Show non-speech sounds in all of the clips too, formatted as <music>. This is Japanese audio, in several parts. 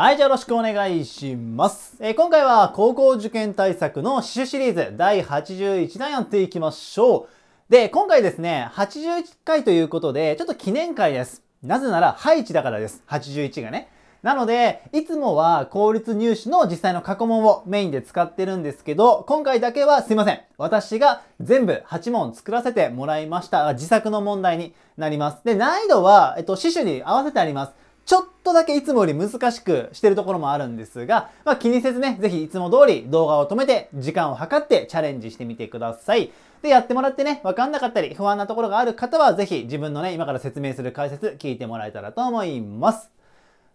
はい、じゃあよろしくお願いします。えー、今回は高校受験対策の刺繍シリーズ第81弾やっていきましょう。で、今回ですね、81回ということで、ちょっと記念会です。なぜなら、ハイチだからです。81がね。なので、いつもは公立入試の実際の過去問をメインで使ってるんですけど、今回だけはすいません。私が全部8問作らせてもらいました。自作の問題になります。で、難易度は、えっと、死守に合わせてあります。ちょっとだけいつもより難しくしてるところもあるんですが、まあ、気にせずね、ぜひいつも通り動画を止めて、時間を計ってチャレンジしてみてください。で、やってもらってね、わかんなかったり、不安なところがある方は、ぜひ自分のね、今から説明する解説、聞いてもらえたらと思います。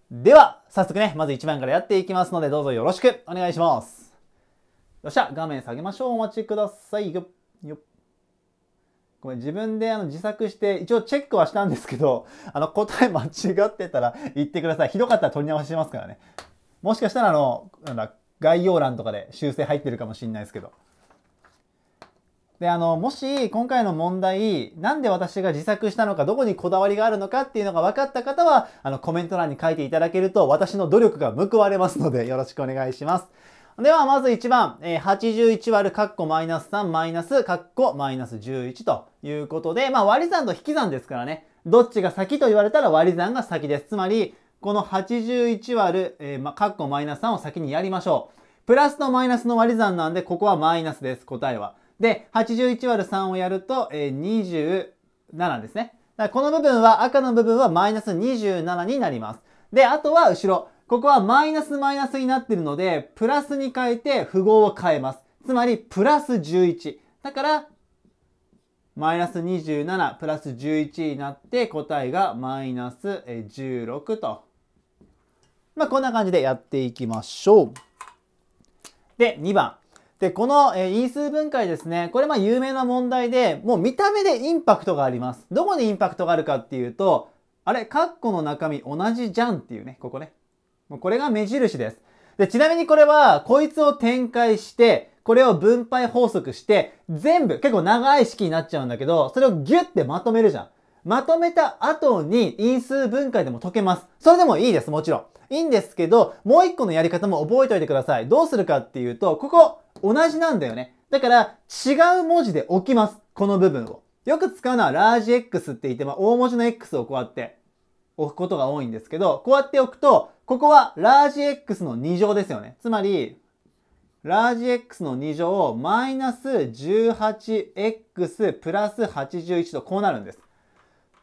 では、早速ね、まず1番からやっていきますので、どうぞよろしくお願いします。よっしゃ、画面下げましょう。お待ちください。よっ、よっ。ごめん、自分であの自作して、一応チェックはしたんですけど、<laughs> あの、答え間違ってたら言ってください。ひどかったら取り直ししますからね。もしかしたら、あの、なんだ、概要欄とかで修正入ってるかもしれないですけど。で、あの、もし今回の問題、なんで私が自作したのか、どこにこだわりがあるのかっていうのが分かった方は、あの、コメント欄に書いていただけると、私の努力が報われますので、よろしくお願いします。では、まず1番、え 81÷、カッコマイナス3、マイナス、カッコマイナス11と。いうことで、まあ、割り算と引き算ですからね、どっちが先と言われたら割り算が先です。つまり、この81割る、えー、ま、カッコマイナス3を先にやりましょう。プラスとマイナスの割り算なんで、ここはマイナスです、答えは。で、81割る3をやると、えー、27ですね。だこの部分は、赤の部分はマイナス27になります。で、あとは後ろ。ここはマイナスマイナスになってるので、プラスに変えて符号を変えます。つまり、プラス11。だから、マイナス27プラス11になって答えがマイナス16と。まあ、こんな感じでやっていきましょう。で、2番。で、この、因数分解ですね。これまあ有名な問題で、もう見た目でインパクトがあります。どこにインパクトがあるかっていうと、あれ、カッコの中身同じじゃんっていうね、ここね。もうこれが目印です。で、ちなみにこれは、こいつを展開して、これを分配法則して、全部、結構長い式になっちゃうんだけど、それをギュってまとめるじゃん。まとめた後に因数分解でも解けます。それでもいいです、もちろん。いいんですけど、もう一個のやり方も覚えておいてください。どうするかっていうと、ここ、同じなんだよね。だから、違う文字で置きます。この部分を。よく使うのは、ラージ X って言って、まあ、大文字の X をこうやって置くことが多いんですけど、こうやって置くと、ここはラージ X の2乗ですよね。つまり、ラージ X の2乗をマイナス 18X プラス81とこうなるんです。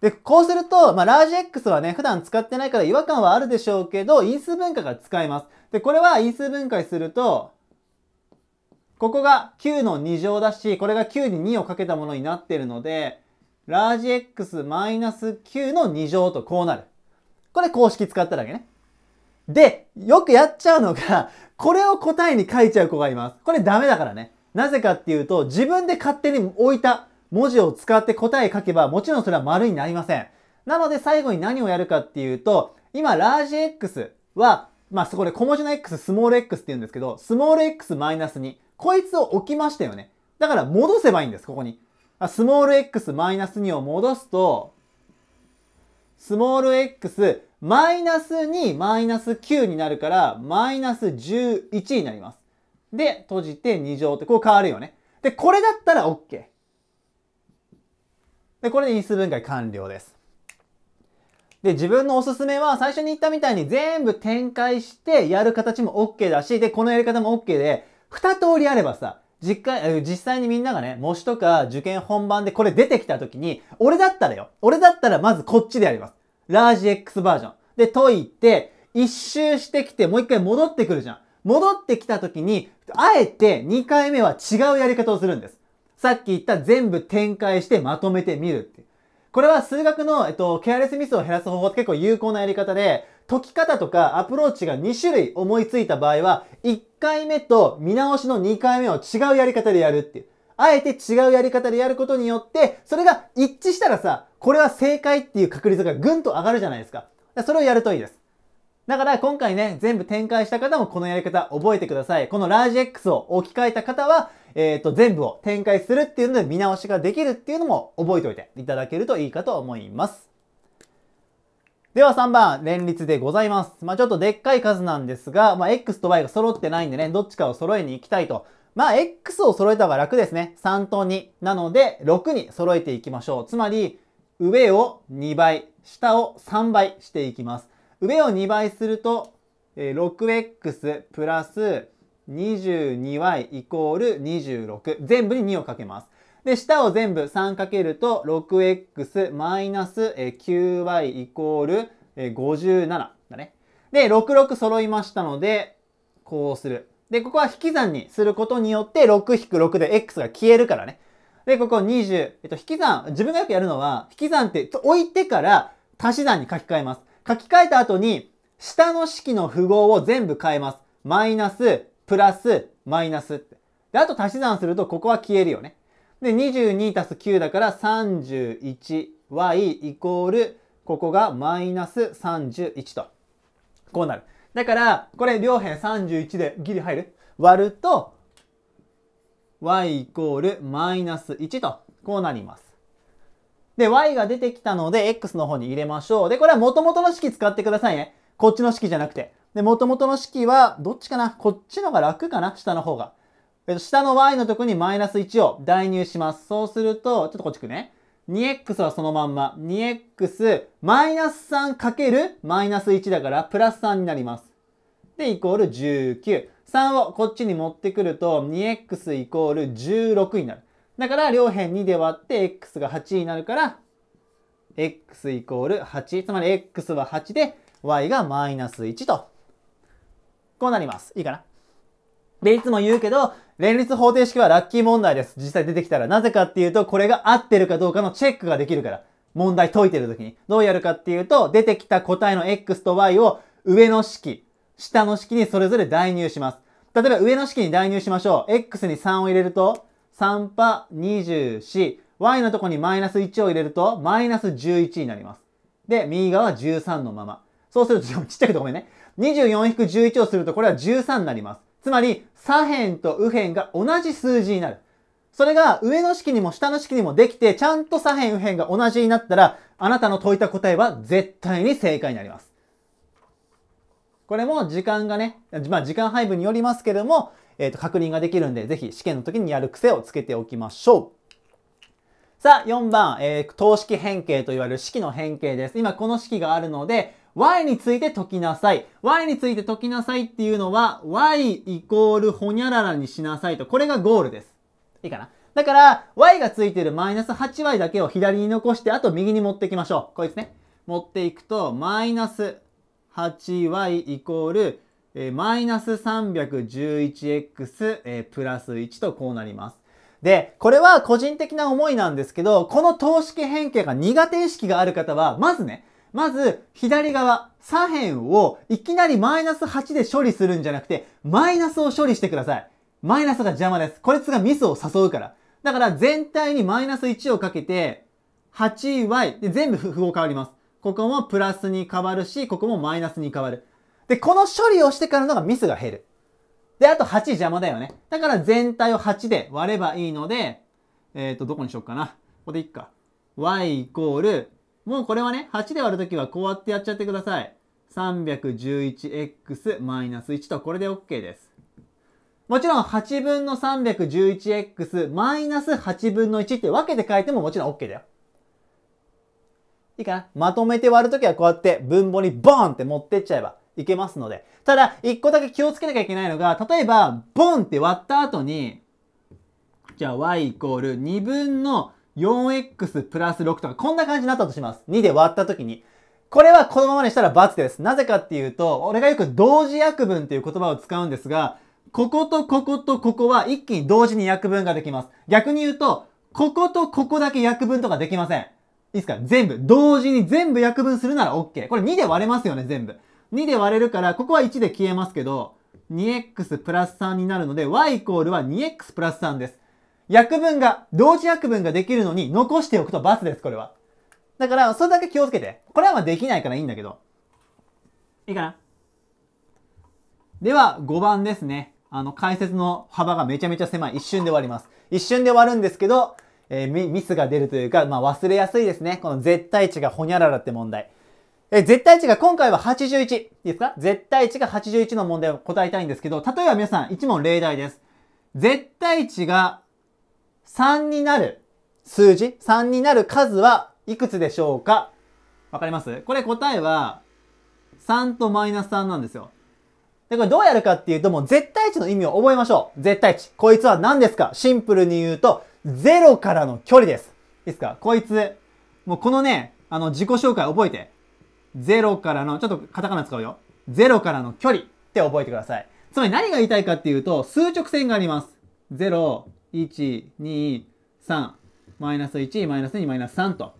で、こうすると、まあ、ラージ X はね、普段使ってないから違和感はあるでしょうけど、因数分解が使えます。で、これは因数分解すると、ここが9の2乗だし、これが9に2をかけたものになっているので、ラージ X マイナス9の2乗とこうなる。これ公式使っただけね。で、よくやっちゃうのが、<laughs> これを答えに書いちゃう子がいます。これダメだからね。なぜかっていうと、自分で勝手に置いた文字を使って答え書けば、もちろんそれは丸になりません。なので最後に何をやるかっていうと、今、ラージ X は、まあ、そこで小文字の X、スモール X って言うんですけど、スモール X マイナス2。こいつを置きましたよね。だから戻せばいいんです、ここに。スモール X マイナス2を戻すと、スモール X マイナス2マイナス9になるから、マイナス11になります。で、閉じて2乗って、こう変わるよね。で、これだったら OK。で、これで因数分解完了です。で、自分のおすすめは、最初に言ったみたいに全部展開してやる形も OK だし、で、このやり方も OK で、二通りあればさ、実際、実際にみんながね、模試とか受験本番でこれ出てきた時に、俺だったらよ。俺だったらまずこっちでやります。ラージ X バージョン。で、解いて、一周してきて、もう一回戻ってくるじゃん。戻ってきた時に、あえて2回目は違うやり方をするんです。さっき言った全部展開してまとめてみるっていう。これは数学の、えっと、ケアレスミスを減らす方法って結構有効なやり方で、解き方とかアプローチが2種類思いついた場合は、1回目と見直しの2回目を違うやり方でやるっていう。あえて違うやり方でやることによって、それが一致したらさ、これは正解っていう確率がぐんと上がるじゃないですか。それをやるといいです。だから今回ね、全部展開した方もこのやり方覚えてください。このラージ X を置き換えた方は、えっ、ー、と、全部を展開するっていうので見直しができるっていうのも覚えておいていただけるといいかと思います。では3番、連立でございます。まあちょっとでっかい数なんですが、まあ X と Y が揃ってないんでね、どっちかを揃えに行きたいと。まあ X を揃えた方が楽ですね。3と2。なので、6に揃えていきましょう。つまり、上を2倍、下を3倍していきます。上を2倍すると、え 6x プラス 22y イコール26。全部に2をかけます。で、下を全部3かけると、6x マイナス 9y イコール57だね。で、66揃いましたので、こうする。で、ここは引き算にすることによって、6-6で x が消えるからね。で、ここ20。えっと、引き算、自分がよくやるのは、引き算って置いてから足し算に書き換えます。書き換えた後に、下の式の符号を全部変えます。マイナス、プラス、マイナスで、あと足し算すると、ここは消えるよね。で、22足す9だから 31y イコール、ここがマイナス31と。こうなる。だから、これ両辺31でギリ入る割ると、y イコールマイナス1と、こうなります。で、y が出てきたので、x の方に入れましょう。で、これは元々の式使ってくださいね。こっちの式じゃなくて。で、元々の式は、どっちかなこっちのが楽かな下の方が。えっと、下の y のとこにマイナス1を代入します。そうすると、ちょっとこっち行くね。2x はそのまんま。2x、マイナス3かけるマイナス1だから、プラス3になります。で、イコール19。3をこっちに持ってくると 2x イコール16になる。だから両辺2で割って x が8になるから x イコール8。つまり x は8で y がマイナス1と。こうなります。いいかなで、いつも言うけど、連立方程式はラッキー問題です。実際出てきたら。なぜかっていうと、これが合ってるかどうかのチェックができるから。問題解いてる時に。どうやるかっていうと、出てきた答えの x と y を上の式、下の式にそれぞれ代入します。例えば上の式に代入しましょう。x に3を入れると、3パ24。y のとこにマイナス1を入れると、マイナス11になります。で、右側は13のまま。そうすると、ちっちゃくてごめんね。24-11をすると、これは13になります。つまり、左辺と右辺が同じ数字になる。それが上の式にも下の式にもできて、ちゃんと左辺右辺が同じになったら、あなたの解いた答えは絶対に正解になります。これも時間がね、まあ時間配分によりますけども、えっ、ー、と、確認ができるんで、ぜひ試験の時にやる癖をつけておきましょう。さあ、4番、えー、等式変形といわれる式の変形です。今この式があるので、y について解きなさい。y について解きなさいっていうのは、y イコールほにゃららにしなさいと。これがゴールです。いいかなだから、y がついてるマイナス 8y だけを左に残して、あと右に持っていきましょう。こいつね。持っていくと、マイナス 8y イコール、えマイナス 311x、えプラス1とこうなります。で、これは個人的な思いなんですけど、この等式変形が苦手意識がある方は、まずね、まず、左側、左辺をいきなりマイナス8で処理するんじゃなくて、マイナスを処理してください。マイナスが邪魔です。こいつがミスを誘うから。だから全体にマイナス1をかけて、8y で全部符号変わります。ここもプラスに変わるし、ここもマイナスに変わる。で、この処理をしてからのがミスが減る。で、あと8邪魔だよね。だから全体を8で割ればいいので、えっ、ー、と、どこにしよっかな。ここでいっか。y イコール、もうこれはね、8で割るときはこうやってやっちゃってください。311x-1 と、これで OK です。もちろん、8分の 311x-8 分の1って分けて書いてももちろん OK だよ。いいかなまとめて割るときはこうやって分母にボーンって持ってっちゃえばいけますので。ただ、一個だけ気をつけなきゃいけないのが、例えば、ボンって割った後に、じゃあ y イコール2分の 4x プラス6とか、こんな感じになったとします。2で割った時に。これはこのままにしたら×です。なぜかっていうと、俺がよく同時約分っていう言葉を使うんですが、こことこことここは一気に同時に約分ができます。逆に言うと、こことここだけ約分とかできません。いいですか全部。同時に全部約分するなら OK。これ2で割れますよね、全部。2で割れるから、ここは1で消えますけど、2x プラス3になるので、y イコールは 2x プラス3です。約分が、同時約分ができるのに残しておくとスです、これは。だから、それだけ気をつけて。これはまあできないからいいんだけど。いいかなでは、5番ですね。あの、解説の幅がめちゃめちゃ狭い。一瞬で割ります。一瞬で割るんですけど、えー、ミスが出るというか、まあ、忘れやすいですね。この絶対値がほにゃららって問題。え、絶対値が今回は81。いいですか絶対値が81の問題を答えたいんですけど、例えば皆さん、一問例題です。絶対値が3になる数字 ?3 になる数はいくつでしょうかわかりますこれ答えは3とマイナス3なんですよ。で、これどうやるかっていうと、もう絶対値の意味を覚えましょう。絶対値。こいつは何ですかシンプルに言うと、ゼロからの距離です。いいですかこいつ、もうこのね、あの、自己紹介覚えて。ゼロからの、ちょっとカタカナ使うよ。ゼロからの距離って覚えてください。つまり何が言いたいかっていうと、数直線があります。0、1、2、3、マイナス1、マイナス2、マイナス3と。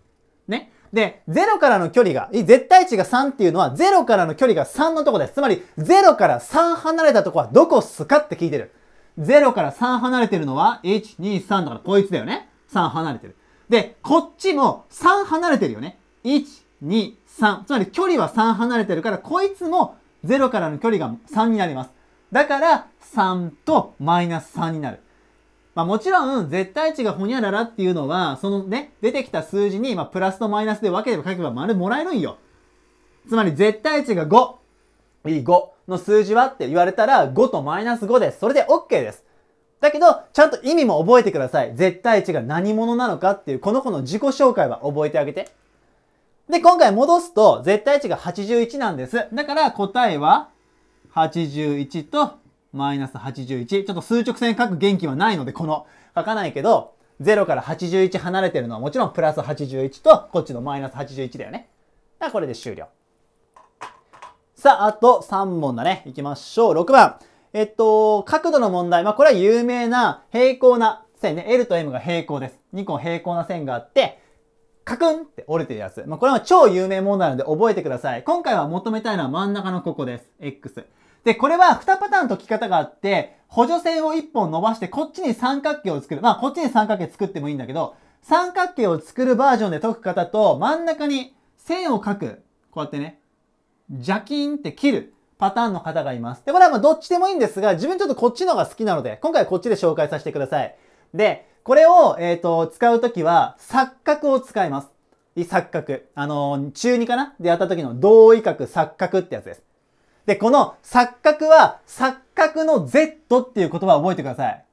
ね。で、ゼロからの距離が、絶対値が3っていうのは、ゼロからの距離が3のとこです。つまり、ゼロから3離れたとこはどこっすかって聞いてる。0から3離れてるのは、1、2、3だからこいつだよね。3離れてる。で、こっちも3離れてるよね。1、2、3。つまり距離は3離れてるから、こいつも0からの距離が3になります。だから、3とマイナス3になる。まあもちろん、絶対値がほにゃららっていうのは、そのね、出てきた数字に、まあプラスとマイナスで分ければ書けば丸もらえるんよ。つまり、絶対値が5。いい5。の数字はって言われたら5とマイナス5です。それで OK です。だけど、ちゃんと意味も覚えてください。絶対値が何者なのかっていう、この子の自己紹介は覚えてあげて。で、今回戻すと、絶対値が81なんです。だから答えは、81とマイナス81。ちょっと数直線書く元気はないので、この、書かないけど、0から81離れてるのはもちろんプラス81と、こっちのマイナス81だよね。だからこれで終了。さあ、あと3問だね。行きましょう。6番。えっと、角度の問題。まあ、これは有名な平行な線ね。L と M が平行です。2個平行な線があって、カクンって折れてるやつ。まあ、これは超有名問題なので覚えてください。今回は求めたいのは真ん中のここです。X。で、これは2パターン解き方があって、補助線を1本伸ばして、こっちに三角形を作る。まあ、こっちに三角形作ってもいいんだけど、三角形を作るバージョンで解く方と、真ん中に線を書く。こうやってね、邪筋って切るパターンの方がいます。で、これはまあどっちでもいいんですが、自分ちょっとこっちのが好きなので、今回こっちで紹介させてください。で、これを、えっ、ー、と、使うときは、錯覚を使います。錯覚。あの、中二かなでやった時の同位角錯覚ってやつです。で、この錯覚は、錯覚の Z っていう言葉を覚えてください。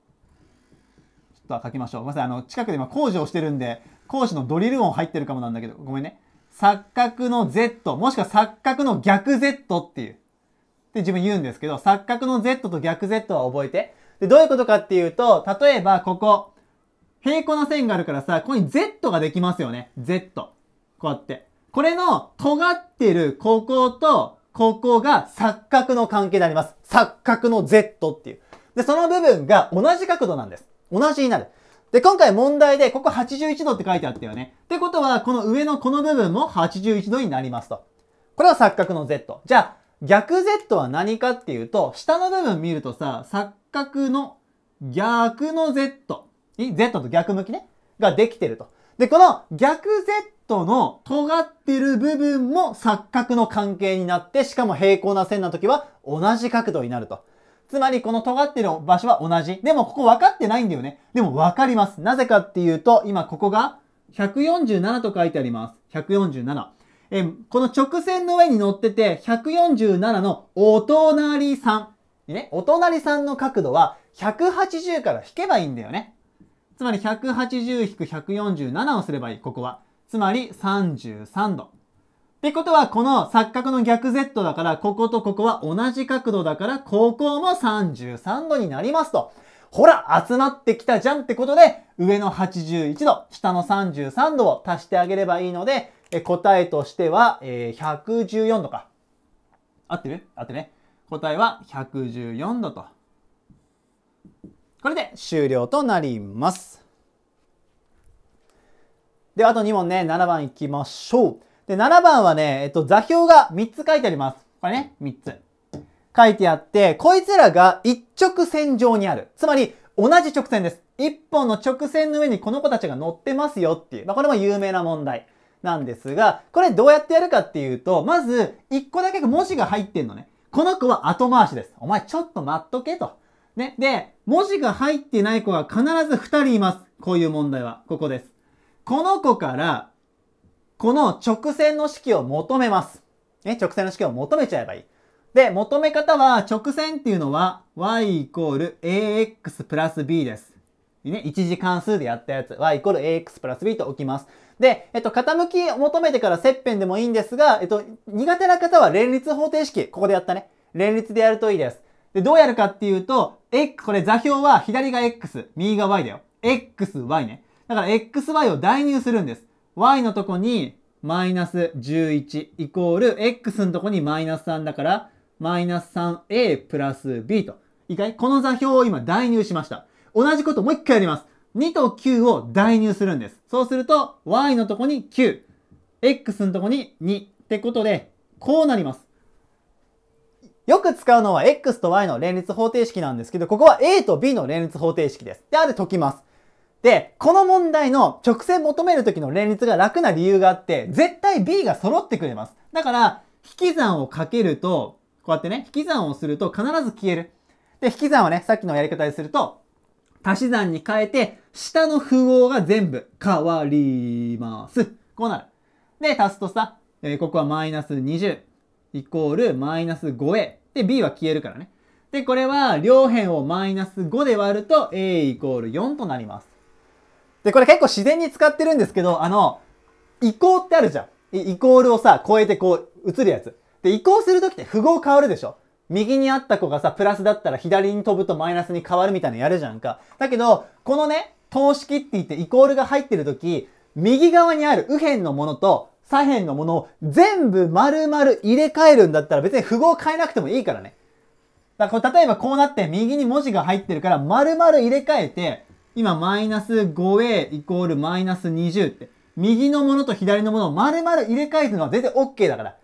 ちょっとは書きましょう。ごめんなさい。あの、近くで今工事をしてるんで、工事のドリル音入ってるかもなんだけど、ごめんね。錯覚の Z、もしくは錯覚の逆 Z っていう。って自分言うんですけど、錯覚の Z と逆 Z は覚えて。で、どういうことかっていうと、例えばここ、平行な線があるからさ、ここに Z ができますよね。Z。こうやって。これの尖ってるこことここが錯覚の関係であります。錯覚の Z っていう。で、その部分が同じ角度なんです。同じになる。で、今回問題で、ここ81度って書いてあったよね。ってことは、この上のこの部分も81度になりますと。これは錯覚の Z。じゃあ、逆 Z は何かっていうと、下の部分見るとさ、錯覚の逆の Z。Z と逆向きね。ができてると。で、この逆 Z の尖ってる部分も錯覚の関係になって、しかも平行な線の時は同じ角度になると。つまりこの尖ってる場所は同じ。でもここ分かってないんだよね。でも分かります。なぜかっていうと、今ここが147と書いてあります。147。えこの直線の上に乗ってて、147のお隣さん。ね、お隣さんの角度は180から引けばいいんだよね。つまり180-147をすればいい、ここは。つまり33度。ってことは、この錯覚の逆 Z だから、こことここは同じ角度だから、ここも33度になりますと。ほら、集まってきたじゃんってことで、上の81度、下の33度を足してあげればいいので、え答えとしては、え114度か。合ってる合ってね。答えは114度と。これで終了となります。で、あと2問ね、7番いきましょう。で、7番はね、えっと、座標が3つ書いてあります。これね、3つ。書いてあって、こいつらが一直線上にある。つまり、同じ直線です。一本の直線の上にこの子たちが乗ってますよっていう。まあ、これも有名な問題なんですが、これどうやってやるかっていうと、まず、1個だけ文字が入ってんのね。この子は後回しです。お前ちょっと待っとけと。ね。で、文字が入ってない子が必ず2人います。こういう問題は。ここです。この子からこの直線の式を求めます。ね、直線の式を求めちゃえばいい。で、求め方は直線っていうのは y イコール ax プラス b です。ね、一次関数でやったやつ。y イコール ax プラス b と置きます。で、えっと、傾きを求めてから切片でもいいんですが、えっと、苦手な方は連立方程式。ここでやったね。連立でやるといいです。で、どうやるかっていうと、x、これ座標は左が x、右が y だよ。xy ね。だから xy を代入するんです。y のとこにマイナス11イコール x のとこにマイナス3だから、マイナス 3a プラス b と。いいかいこの座標を今代入しました。同じこともう一回やります。2と9を代入するんです。そうすると、y のとこに9、x のとこに2ってことで、こうなります。よく使うのは x と y の連立方程式なんですけど、ここは a と b の連立方程式です。で、あれ解きます。で、この問題の直線求める時の連立が楽な理由があって、絶対 B が揃ってくれます。だから、引き算をかけると、こうやってね、引き算をすると必ず消える。で、引き算はね、さっきのやり方ですると、足し算に変えて、下の符号が全部変わります。こうなる。で、足すとさ、えー、ここはマイナス20イコールマイナス 5a。で、b は消えるからね。で、これは両辺をマイナス5で割ると a イコール4となります。で、これ結構自然に使ってるんですけど、あの、移行ってあるじゃん。イコールをさ、超えてこう、映るやつ。で、移行するときって符号変わるでしょ右にあった子がさ、プラスだったら左に飛ぶとマイナスに変わるみたいなのやるじゃんか。だけど、このね、等式って言ってイコールが入ってるとき、右側にある右辺のものと左辺のものを全部丸々入れ替えるんだったら別に符号変えなくてもいいからね。だからこれ例えばこうなって右に文字が入ってるから丸々入れ替えて、今マイナス 5a イコールマイナス20って、右のものと左のものを丸々入れ替えるのは全然 OK だから。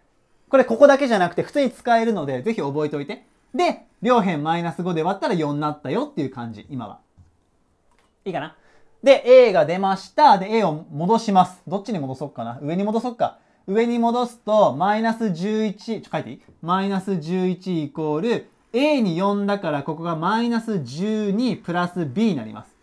これここだけじゃなくて普通に使えるので、ぜひ覚えておいて。で、両辺マイナス5で割ったら4になったよっていう感じ、今は。いいかなで、A が出ました。で、A を戻します。どっちに戻そうかな上に戻そうか。上に戻すと、マイナス11、ちょ、書いていいマイナス11イコール、A に4だから、ここがマイナス12プラス B になります。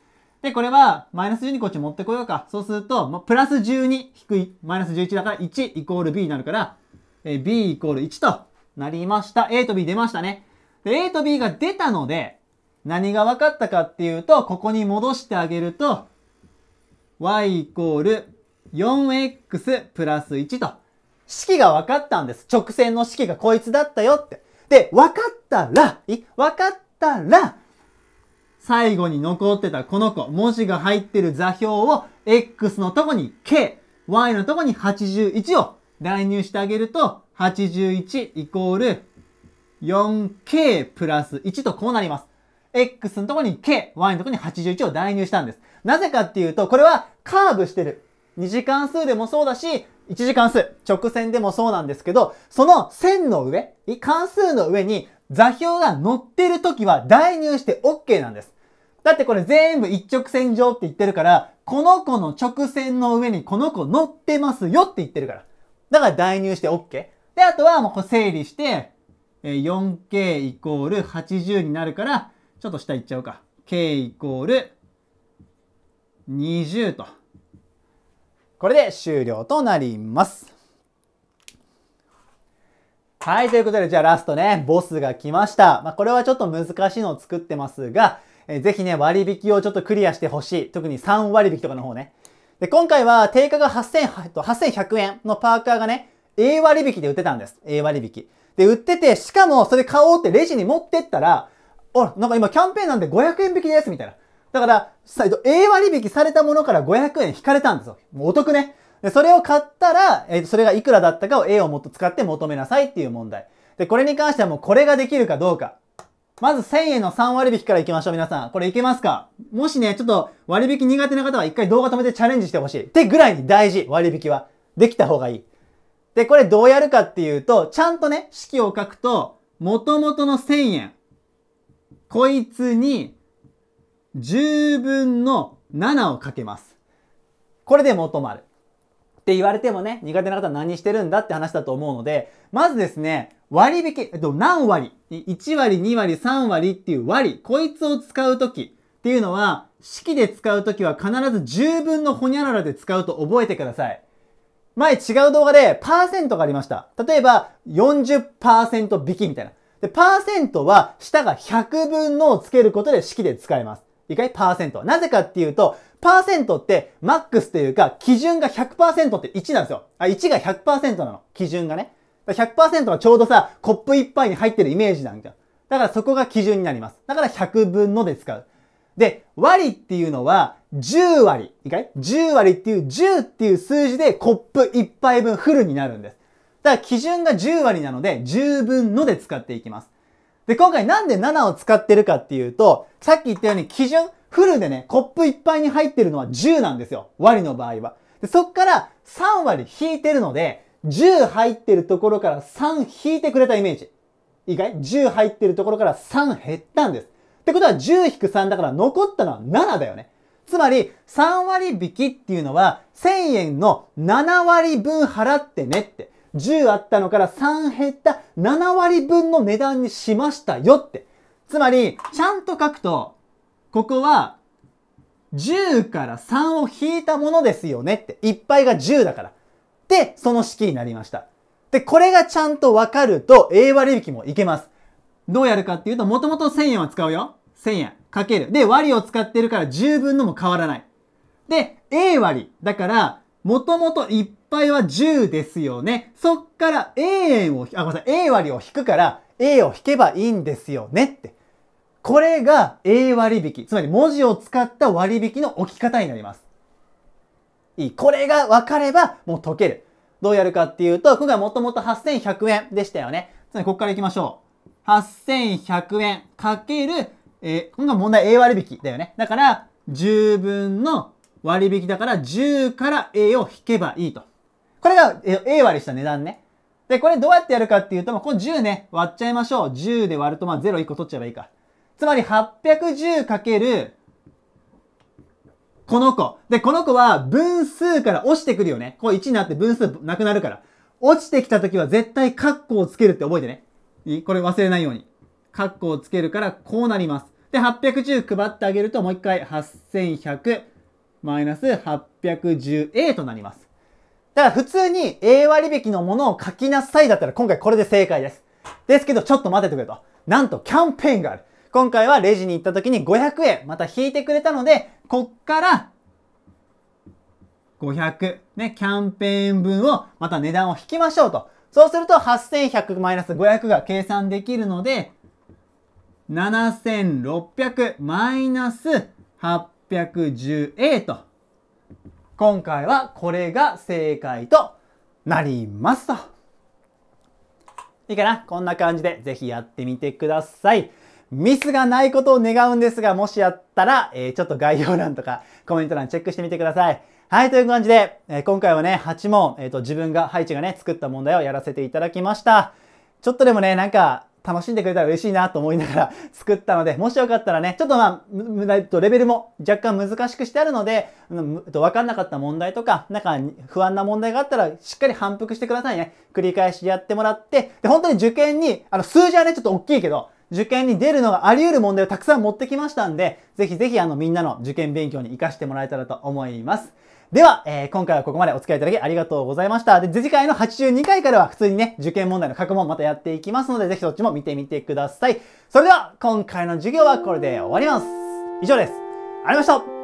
で、これは、マイナス1 2こっち持ってこようか。そうすると、プラス12低い、マイナス11だから1イコール B になるから、え B イコール1となりました。A と B 出ましたね。で、A と B が出たので、何が分かったかっていうと、ここに戻してあげると、y イコール 4x プラス1と。式が分かったんです。直線の式がこいつだったよって。で、分かったら、分かったら、最後に残ってたこの子、文字が入ってる座標を X のとこに K、Y のとこに81を代入してあげると、81イコール 4K プラス1とこうなります。X のとこに K、Y のとこに81を代入したんです。なぜかっていうと、これはカーブしてる。2次関数でもそうだし、1次関数、直線でもそうなんですけど、その線の上、関数の上に座標が乗ってる時は代入して OK なんです。だってこれ全部一直線上って言ってるから、この子の直線の上にこの子乗ってますよって言ってるから。だから代入して OK。で、あとはもう整理して、4k イコール80になるから、ちょっと下行っちゃうか。k イコール20と。これで終了となります。はい、ということで、じゃあラストね、ボスが来ました。まあ、これはちょっと難しいのを作ってますが、えー、ぜひね、割引をちょっとクリアしてほしい。特に3割引とかの方ね。で、今回は定価が8100円のパーカーがね、A 割引で売ってたんです。A 割引。で、売ってて、しかもそれ買おうってレジに持ってったら、あ、なんか今キャンペーンなんで500円引きです、みたいな。だから、A 割引されたものから500円引かれたんですよ。もうお得ね。で、それを買ったら、えー、それがいくらだったかを A をもっと使って求めなさいっていう問題。で、これに関してはもうこれができるかどうか。まず1000円の3割引からいきましょう、皆さん。これいけますかもしね、ちょっと割引苦手な方は一回動画止めてチャレンジしてほしい。ってぐらいに大事、割引は。できた方がいい。で、これどうやるかっていうと、ちゃんとね、式を書くと、元々の1000円。こいつに、10分の7をかけます。これで求まる。って言われてもね、苦手な方は何してるんだって話だと思うので、まずですね、割引、えっと、何割 ?1 割、2割、3割っていう割、こいつを使うときっていうのは、式で使うときは必ず10分のほにゃららで使うと覚えてください。前違う動画でパーセントがありました。例えば40%引きみたいな。で、パーセントは下が100分のをつけることで式で使えます。いいかいパーセント。なぜかっていうと、パーセントってマックスというか、基準が100%って1なんですよ。あ、1が100%なの。基準がね。100%はちょうどさ、コップ1杯に入ってるイメージなんじゃん。だからそこが基準になります。だから100分ので使う。で、割っていうのは、10割。いいかい ?10 割っていう、10っていう数字でコップ1杯分フルになるんです。だから基準が10割なので、10分ので使っていきます。で、今回なんで7を使ってるかっていうと、さっき言ったように基準、フルでね、コップいっぱいに入ってるのは10なんですよ。割の場合は。でそっから3割引いてるので、10入ってるところから3引いてくれたイメージ。いいかい ?10 入ってるところから3減ったんです。ってことは10引く3だから残ったのは7だよね。つまり3割引きっていうのは1000円の7割分払ってねって。10あったのから3減った7割分の値段にしましたよって。つまり、ちゃんと書くと、ここは10から3を引いたものですよねって。いっぱいが10だから。で、その式になりました。で、これがちゃんとわかると、A 割引もいけます。どうやるかっていうと、もともと1000円は使うよ。1000円かける。で、割を使ってるから10分のも変わらない。で、A 割。だから、もともと一杯は10ですよね。そっから A 円を、あ、ごめんなさい、A 割を引くから A を引けばいいんですよねって。これが A 割引。つまり文字を使った割引の置き方になります。いい。これが分かればもう解ける。どうやるかっていうと、今回もともと8100円でしたよね。つまりここから行きましょう。8100円かける、えー、今回問題 A 割引だよね。だから、10分の割引だから10から A を引けばいいと。これが A 割りした値段ね。で、これどうやってやるかっていうと、この10ね、割っちゃいましょう。10で割ると、まあ0 1個取っちゃえばいいか。つまり8 1 0る、この子。で、この子は分数から落ちてくるよね。こう1になって分数なくなるから。落ちてきた時は絶対カッコをつけるって覚えてね。いいこれ忘れないように。カッコをつけるからこうなります。で、810配ってあげるともう一回8100。マイナス 810A となります。だから普通に A 割引のものを書きなさいだったら今回これで正解です。ですけどちょっと待っててくれと。なんとキャンペーンがある。今回はレジに行った時に500円また引いてくれたので、こっから500ね、キャンペーン分をまた値段を引きましょうと。そうすると8100マイナス500が計算できるので、7600マイナス8 0 610A と、今回はこれが正解となりますと。いいかなこんな感じで是非やってみてください。ミスがないことを願うんですが、もしやったら、えー、ちょっと概要欄とかコメント欄チェックしてみてください。はい、という感じで、えー、今回はね、8問、えっ、ー、と、自分が、ハイチがね、作った問題をやらせていただきました。ちょっとでもね、なんか、楽しんでくれたら嬉しいなと思いながら <laughs> 作ったので、もしよかったらね、ちょっとまあ、レベルも若干難しくしてあるので、わかんなかった問題とか、なんか不安な問題があったら、しっかり反復してくださいね。繰り返しやってもらって、で、本当に受験に、あの、数字はね、ちょっと大きいけど、受験に出るのがあり得る問題をたくさん持ってきましたんで、ぜひぜひあのみんなの受験勉強に活かしてもらえたらと思います。では、えー、今回はここまでお付き合いいただきありがとうございました。で、次回の82回からは普通にね、受験問題の過去問またやっていきますので、ぜひそっちも見てみてください。それでは、今回の授業はこれで終わります。以上です。ありがとうございました